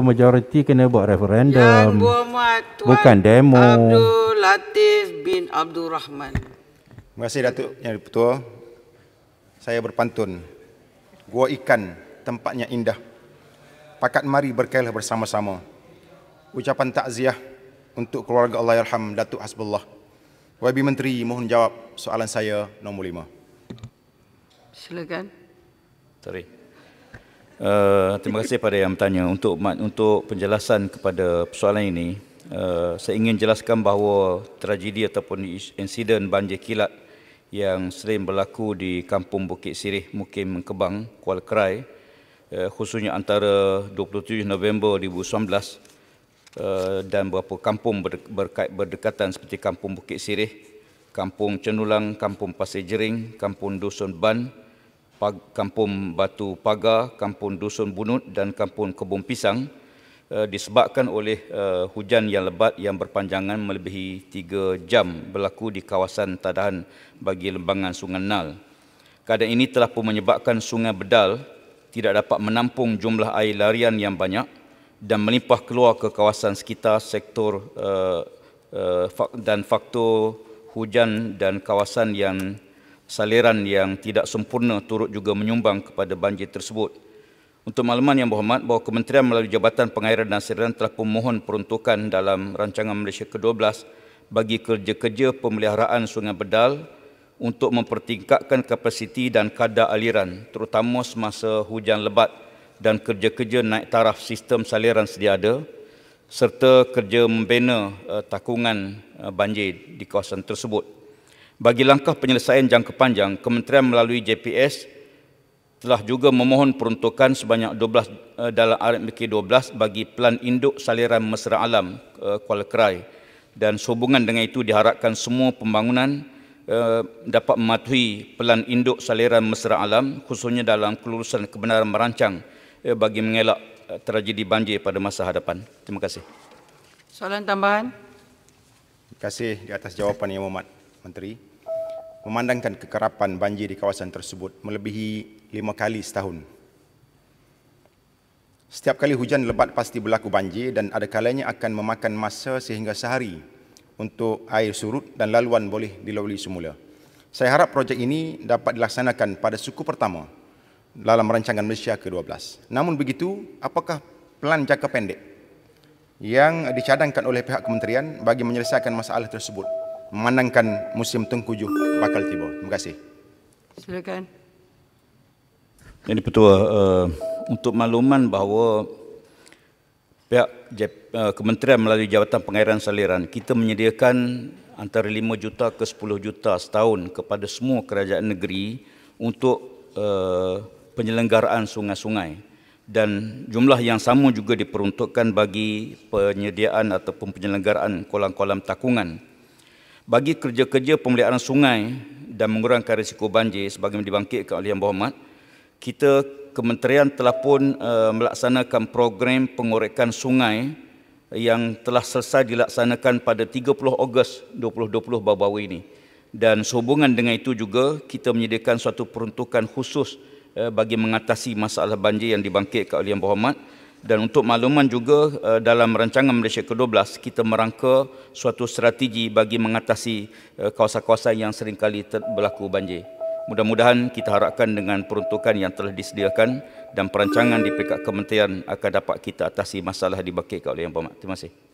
majoriti kena buat referendum. Tuan Bukan demo. Abdul Latif bin Abdul Rahman. Terima kasih Datuk Yang Dipertua. Saya berpantun. Gua ikan tempatnya indah. Pakat mari berkailah bersama-sama. Ucapan takziah untuk keluarga Allah Yarham Datuk Hasbullah. Wabi Menteri mohon jawab soalan saya nombor lima. Silakan. Terima Uh, terima kasih pada yang bertanya untuk untuk penjelasan kepada persoalan ini. Uh, saya ingin jelaskan bahawa tragedi ataupun insiden banjir kilat yang sering berlaku di Kampung Bukit Sirih, Mukim Kebang, Kuala Kerai uh, khususnya antara 27 November 2019 uh, dan beberapa kampung berkait berdekatan seperti Kampung Bukit Sirih, Kampung Cenulang, Kampung Pasir Jering, Kampung Dusun Ban, Kampung Batu Paga, Kampung Dusun Bunut dan Kampung Kebun Pisang eh, disebabkan oleh eh, hujan yang lebat yang berpanjangan melebihi 3 jam berlaku di kawasan tadahan bagi lembangan Sungai Nal. Keadaan ini telah pun menyebabkan Sungai Bedal tidak dapat menampung jumlah air larian yang banyak dan melimpah keluar ke kawasan sekitar sektor eh, dan faktor hujan dan kawasan yang saliran yang tidak sempurna turut juga menyumbang kepada banjir tersebut. Untuk makluman yang berhormat bahawa Kementerian melalui Jabatan Pengairan dan Saliran telah memohon peruntukan dalam Rancangan Malaysia ke-12 bagi kerja-kerja pemeliharaan Sungai Bedal untuk mempertingkatkan kapasiti dan kadar aliran terutama semasa hujan lebat dan kerja-kerja naik taraf sistem saliran sedia ada serta kerja membina uh, takungan uh, banjir di kawasan tersebut. Bagi langkah penyelesaian jangka panjang, Kementerian melalui JPS telah juga memohon peruntukan sebanyak 12 eh, dalam RMK 12 bagi Pelan Induk Saliran Mesra Alam eh, Kuala Kerai dan sehubungan dengan itu diharapkan semua pembangunan eh, dapat mematuhi pelan induk saliran mesra alam khususnya dalam kelulusan kebenaran merancang bagi mengelak tragedi banjir pada masa hadapan. Terima kasih. Soalan tambahan? Terima kasih di atas jawapan yang Muhammad Menteri memandangkan kekerapan banjir di kawasan tersebut melebihi lima kali setahun. Setiap kali hujan lebat pasti berlaku banjir dan ada kalanya akan memakan masa sehingga sehari untuk air surut dan laluan boleh dilalui semula. Saya harap projek ini dapat dilaksanakan pada suku pertama dalam rancangan Malaysia ke-12. Namun begitu, apakah pelan jangka pendek yang dicadangkan oleh pihak kementerian bagi menyelesaikan masalah tersebut? memandangkan musim tengkujuh bakal tiba. Terima kasih. Silakan. Jadi Petua, uh, untuk makluman bahawa pihak uh, Kementerian melalui Jabatan Pengairan Saliran, kita menyediakan antara 5 juta ke 10 juta setahun kepada semua kerajaan negeri untuk uh, penyelenggaraan sungai-sungai dan jumlah yang sama juga diperuntukkan bagi penyediaan ataupun penyelenggaraan kolam-kolam takungan bagi kerja-kerja pemeliharaan sungai dan mengurangkan risiko banjir sebagai yang dibangkitkan oleh Yang Berhormat, kita kementerian telah pun uh, melaksanakan program pengorekan sungai yang telah selesai dilaksanakan pada 30 Ogos 2020 baru-baru ini. Dan sehubungan dengan itu juga, kita menyediakan suatu peruntukan khusus eh, bagi mengatasi masalah banjir yang dibangkitkan oleh Yang Berhormat dan untuk makluman juga eh, dalam rancangan Malaysia ke-12 kita merangka suatu strategi bagi mengatasi eh, kawasan-kawasan yang sering kali berlaku banjir. Mudah-mudahan kita harapkan dengan peruntukan yang telah disediakan dan perancangan di pihak kementerian akan dapat kita atasi masalah di Bakir oleh yang berhormat. Terima kasih.